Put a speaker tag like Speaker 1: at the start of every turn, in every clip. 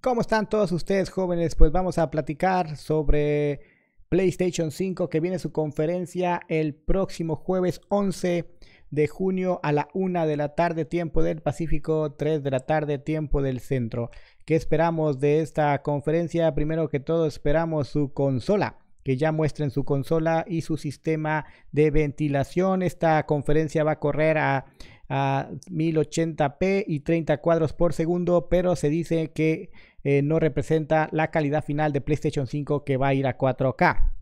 Speaker 1: ¿Cómo están todos ustedes jóvenes? Pues vamos a platicar sobre PlayStation 5 que viene su conferencia el próximo jueves 11 de junio a la 1 de la tarde tiempo del Pacífico, 3 de la tarde tiempo del centro. ¿Qué esperamos de esta conferencia? Primero que todo esperamos su consola que ya muestren su consola y su sistema de ventilación. Esta conferencia va a correr a a 1080p y 30 cuadros por segundo, pero se dice que eh, no representa la calidad final de PlayStation 5 que va a ir a 4K.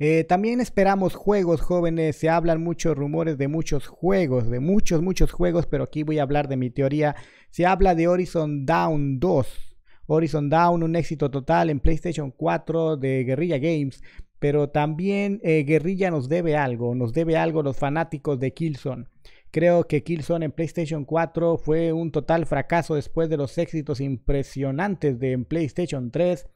Speaker 1: Eh, también esperamos juegos jóvenes, se hablan muchos rumores de muchos juegos, de muchos, muchos juegos, pero aquí voy a hablar de mi teoría. Se habla de Horizon Down 2. Horizon Down, un éxito total en PlayStation 4 de Guerrilla Games, pero también eh, Guerrilla nos debe algo, nos debe algo los fanáticos de Killzone. Creo que Killzone en PlayStation 4 fue un total fracaso después de los éxitos impresionantes de en PlayStation 3.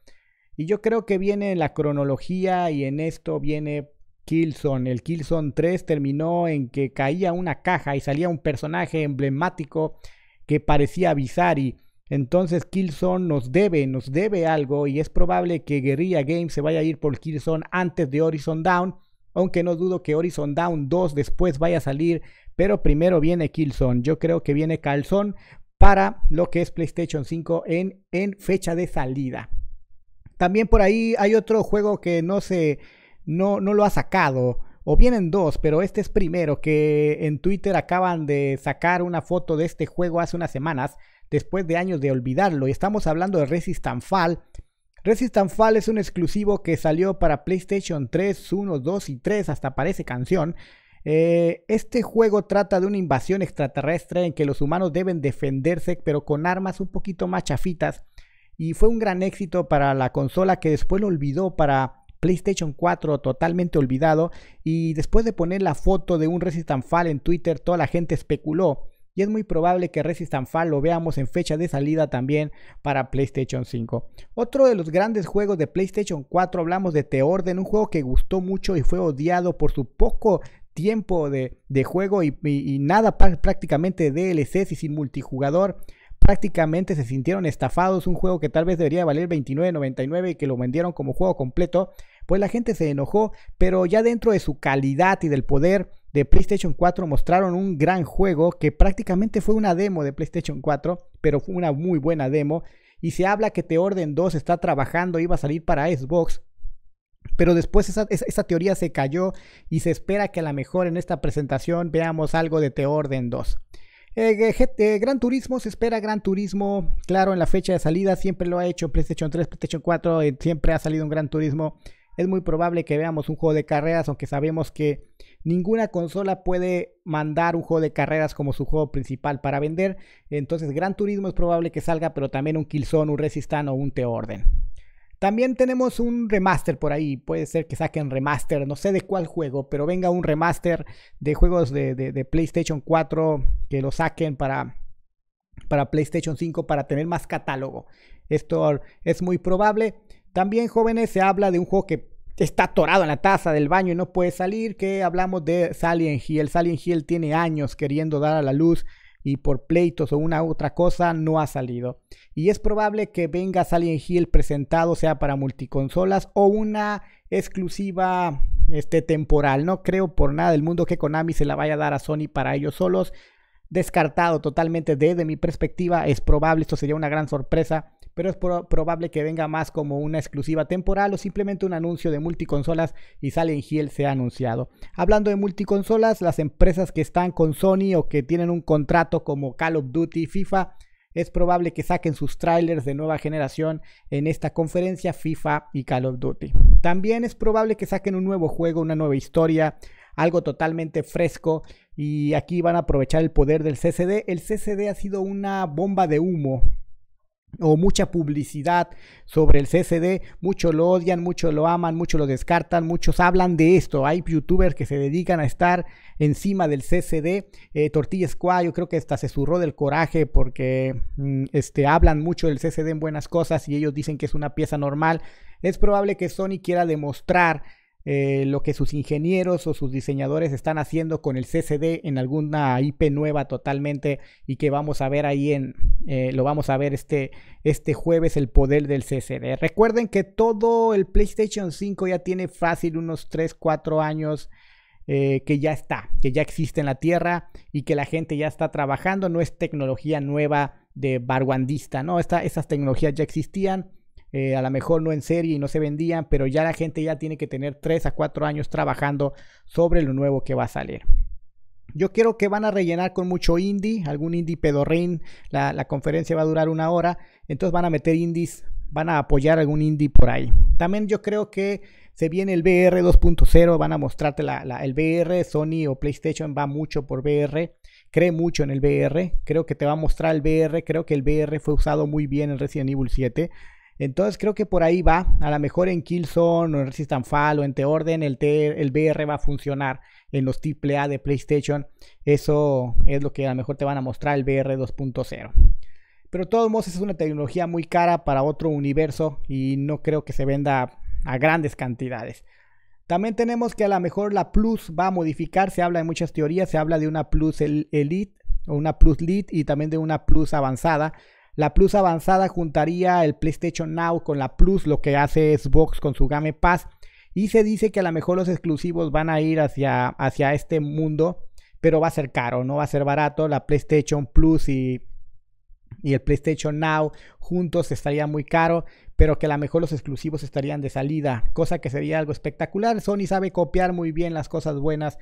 Speaker 1: Y yo creo que viene la cronología y en esto viene Killzone. El Killzone 3 terminó en que caía una caja y salía un personaje emblemático que parecía Visari. Entonces Killzone nos debe, nos debe algo y es probable que Guerrilla Games se vaya a ir por Killzone antes de Horizon Down. Aunque no dudo que Horizon Down 2 después vaya a salir pero primero viene Killzone. Yo creo que viene Calzón para lo que es PlayStation 5 en, en fecha de salida. También por ahí hay otro juego que no se no, no lo ha sacado. O vienen dos, pero este es primero que en Twitter acaban de sacar una foto de este juego hace unas semanas, después de años de olvidarlo. Y estamos hablando de Resistance Fall. Resistance Fall es un exclusivo que salió para PlayStation 3, 1, 2 y 3, hasta parece canción. Eh, este juego trata de una invasión extraterrestre en que los humanos deben defenderse, pero con armas un poquito más chafitas. Y fue un gran éxito para la consola que después lo olvidó para PlayStation 4 totalmente olvidado y después de poner la foto de un Resistance Fall en Twitter toda la gente especuló y es muy probable que Resistance Fall lo veamos en fecha de salida también para PlayStation 5. Otro de los grandes juegos de PlayStation 4 hablamos de The Orden, un juego que gustó mucho y fue odiado por su poco tiempo de, juego y, nada prácticamente DLC y sin multijugador prácticamente se sintieron estafados, un juego que tal vez debería valer 29.99 y que lo vendieron como juego completo, pues la gente se enojó, pero ya dentro de su calidad y del poder de PlayStation 4 mostraron un gran juego que prácticamente fue una demo de PlayStation 4, pero fue una muy buena demo. Y se habla que The Orden 2 está trabajando, iba a salir para Xbox, pero después esa, teoría se cayó y se espera que a lo mejor en esta presentación veamos algo de Orden 2. Eh, eh, eh, gran Turismo, se espera Gran Turismo, claro, en la fecha de salida siempre lo ha hecho PlayStation 3, PlayStation 4, siempre ha salido un Gran Turismo. Es muy probable que veamos un juego de carreras, aunque sabemos que ninguna consola puede mandar un juego de carreras como su juego principal para vender. Entonces, Gran Turismo es probable que salga, pero también un Killzone, un Resistance o un Order también tenemos un remaster por ahí. Puede ser que saquen remaster, no sé de cuál juego, pero venga un remaster de juegos de, PlayStation 4 que lo saquen para, para PlayStation 5 para tener más catálogo. Esto es muy probable. También, jóvenes, se habla de un juego que está atorado en la taza del baño y no puede salir, que hablamos de Silent Hill. Silent Hill tiene años queriendo dar a la luz y por pleitos o una otra cosa no ha salido. Y es probable que venga Silent Hill presentado sea para multiconsolas o una exclusiva este, temporal. No creo por nada del mundo que Konami se la vaya a dar a Sony para ellos solos descartado totalmente desde mi perspectiva. Es probable, esto sería una gran sorpresa, pero es probable que venga más como una exclusiva temporal o simplemente un anuncio de multiconsolas y Silent se ha anunciado. Hablando de multiconsolas, las empresas que están con Sony o que tienen un contrato como Call of Duty, FIFA, es probable que saquen sus trailers de nueva generación en esta conferencia FIFA y Call of Duty. También es probable que saquen un nuevo juego, una nueva historia, algo totalmente fresco y aquí van a aprovechar el poder del CCD. El CCD ha sido una bomba de humo o mucha publicidad sobre el CCD, muchos lo odian, muchos lo aman, muchos lo descartan, muchos hablan de esto. Hay youtubers que se dedican a estar encima del CCD. Eh, Tortilla Squad, yo creo que hasta se zurró del coraje porque mm, este, hablan mucho del CCD en buenas cosas y ellos dicen que es una pieza normal. Es probable que Sony quiera demostrar eh, lo que sus ingenieros o sus diseñadores están haciendo con el CCD en alguna IP nueva totalmente y que vamos a ver ahí en, eh, lo vamos a ver este, este jueves, el poder del CCD. Recuerden que todo el PlayStation 5 ya tiene fácil unos 3, 4 años eh, que ya está, que ya existe en la Tierra y que la gente ya está trabajando. No es tecnología nueva de barwandista ¿no? esas tecnologías ya existían. Eh, a lo mejor no en serie y no se vendían, pero ya la gente ya tiene que tener 3 a 4 años trabajando sobre lo nuevo que va a salir. Yo quiero que van a rellenar con mucho indie, algún indie pedorrín. La, conferencia va a durar una hora. Entonces van a meter indies, van a apoyar algún indie por ahí. También yo creo que se viene el VR 2.0, van a mostrarte el VR. Sony o PlayStation va mucho por VR. Cree mucho en el BR. Creo que te va a mostrar el BR, Creo que el BR fue usado muy bien en Resident Evil 7. Entonces creo que por ahí va. A lo mejor en Killzone o en Resistance Fall o en Te orden el, el VR va a funcionar en los A de PlayStation. Eso es lo que a lo mejor te van a mostrar el VR 2.0. Pero de todos modos es una tecnología muy cara para otro universo y no creo que se venda a grandes cantidades. También tenemos que a lo mejor la Plus va a modificar, se habla de muchas teorías, se habla de una Plus Elite o una Plus lead. y también de una Plus avanzada. La Plus avanzada juntaría el PlayStation Now con la Plus, lo que hace es Xbox con su Game Pass y se dice que a lo mejor los exclusivos van a ir hacia, hacia este mundo, pero va a ser caro, no va a ser barato. La PlayStation Plus y, y el PlayStation Now juntos estaría muy caro, pero que a lo mejor los exclusivos estarían de salida, cosa que sería algo espectacular. Sony sabe copiar muy bien las cosas buenas.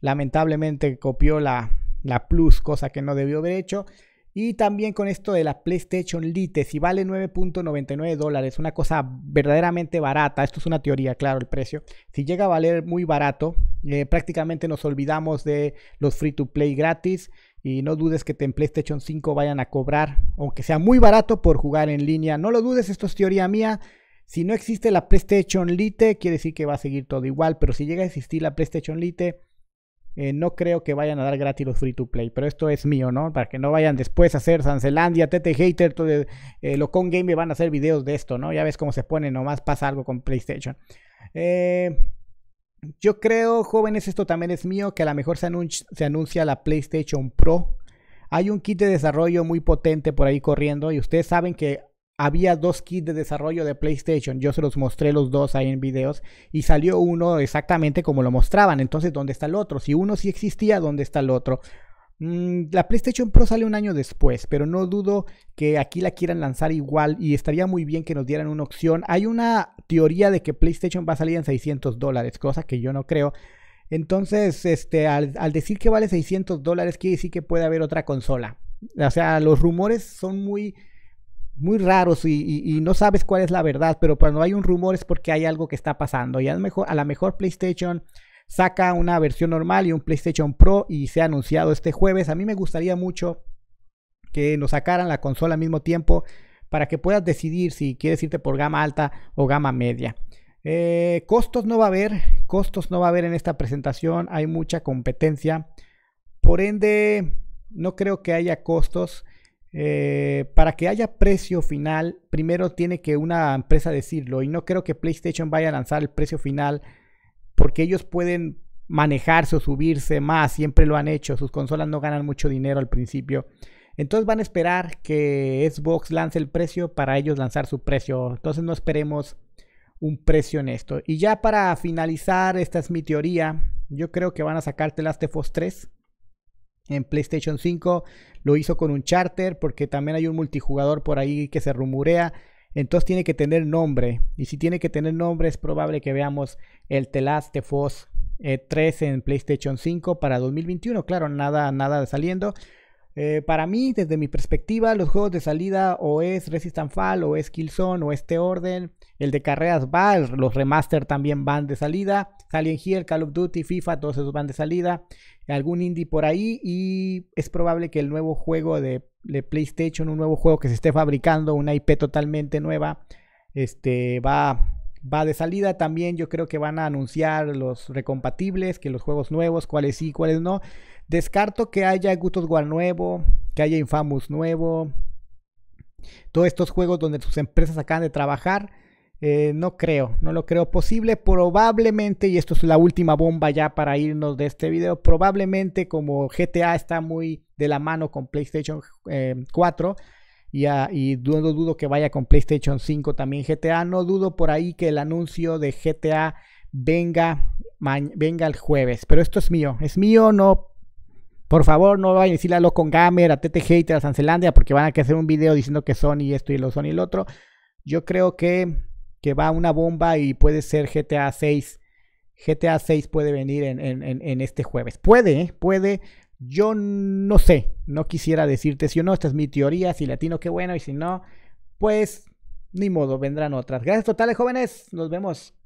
Speaker 1: Lamentablemente copió la, la Plus, cosa que no debió haber hecho. Y también con esto de la PlayStation Lite, si vale 9.99 dólares, una cosa verdaderamente barata, esto es una teoría, claro, el precio, si llega a valer muy barato, eh, prácticamente nos olvidamos de los free to play gratis y no dudes que en PlayStation 5 vayan a cobrar, aunque sea muy barato por jugar en línea, no lo dudes, esto es teoría mía. Si no existe la PlayStation Lite, quiere decir que va a seguir todo igual, pero si llega a existir la PlayStation Lite, eh, no creo que vayan a dar gratis los free to play, pero esto es mío, ¿no? Para que no vayan después a hacer Sancelandia, TT Hater, todo, eh, lo con Game van a hacer videos de esto, ¿no? Ya ves cómo se pone, nomás pasa algo con PlayStation. Eh, yo creo, jóvenes, esto también es mío, que a lo mejor se anuncia la PlayStation Pro. Hay un kit de desarrollo muy potente por ahí corriendo y ustedes saben que había dos kits de desarrollo de PlayStation. Yo se los mostré los dos ahí en videos y salió uno exactamente como lo mostraban. Entonces, ¿dónde está el otro? Si uno sí existía, ¿dónde está el otro? Mm, la PlayStation Pro sale un año después, pero no dudo que aquí la quieran lanzar igual y estaría muy bien que nos dieran una opción. Hay una teoría de que PlayStation va a salir en 600 dólares, cosa que yo no creo. Entonces, este, al, al decir que vale 600 dólares, quiere decir que puede haber otra consola. O sea, los rumores son muy muy raros y, no sabes cuál es la verdad, pero cuando hay un rumor es porque hay algo que está pasando. Y a lo mejor, a la mejor PlayStation saca una versión normal y un PlayStation Pro y se ha anunciado este jueves. A mí me gustaría mucho que nos sacaran la consola al mismo tiempo para que puedas decidir si quieres irte por gama alta o gama media. Eh, costos no va a haber, costos no va a haber en esta presentación, hay mucha competencia. Por ende, no creo que haya costos. Eh, para que haya precio final, primero tiene que una empresa decirlo. Y no creo que PlayStation vaya a lanzar el precio final porque ellos pueden manejarse o subirse más. Siempre lo han hecho. Sus consolas no ganan mucho dinero al principio. Entonces van a esperar que Xbox lance el precio para ellos lanzar su precio. Entonces no esperemos un precio en esto. Y ya para finalizar, esta es mi teoría. Yo creo que van a sacarte las de 3 en PlayStation 5. Lo hizo con un charter porque también hay un multijugador por ahí que se rumorea. Entonces tiene que tener nombre. Y si tiene que tener nombre es probable que veamos el The Last of 3 eh, en PlayStation 5 para 2021. Claro, nada, nada saliendo. Eh, para mí, desde mi perspectiva, los juegos de salida o es Resistance Fall, o es Killzone, o este orden. El de carreras va, los remaster también van de salida. Alien Hill, Call of Duty, FIFA, todos esos van de salida. Algún indie por ahí y es probable que el nuevo juego de, de PlayStation, un nuevo juego que se esté fabricando, una IP totalmente nueva, este, va va de salida. También yo creo que van a anunciar los recompatibles, que los juegos nuevos, cuáles sí, cuáles no. Descarto que haya Good nuevo, que haya Infamous nuevo. Todos estos juegos donde sus empresas acaban de trabajar. Eh, no creo, no lo creo posible. Probablemente, y esto es la última bomba ya para irnos de este video, probablemente como GTA está muy de la mano con PlayStation 4, eh, y, y dudo que vaya con PlayStation 5 también GTA. No dudo por ahí que el anuncio de GTA venga, venga el jueves. Pero esto es mío. Es mío, no. Por favor, no vayan a decirle a con Gamer, a TT Hater, a Sancelandia, porque van a hacer un video diciendo que Sony esto y lo Sony el otro. Yo creo que, que va una bomba y puede ser GTA 6. GTA 6 puede venir en, en, en este jueves. Puede, ¿eh? puede. Yo no sé, no quisiera decirte si o no, esta es mi teoría, si latino, qué bueno, y si no, pues ni modo, vendrán otras. Gracias totales, jóvenes, nos vemos.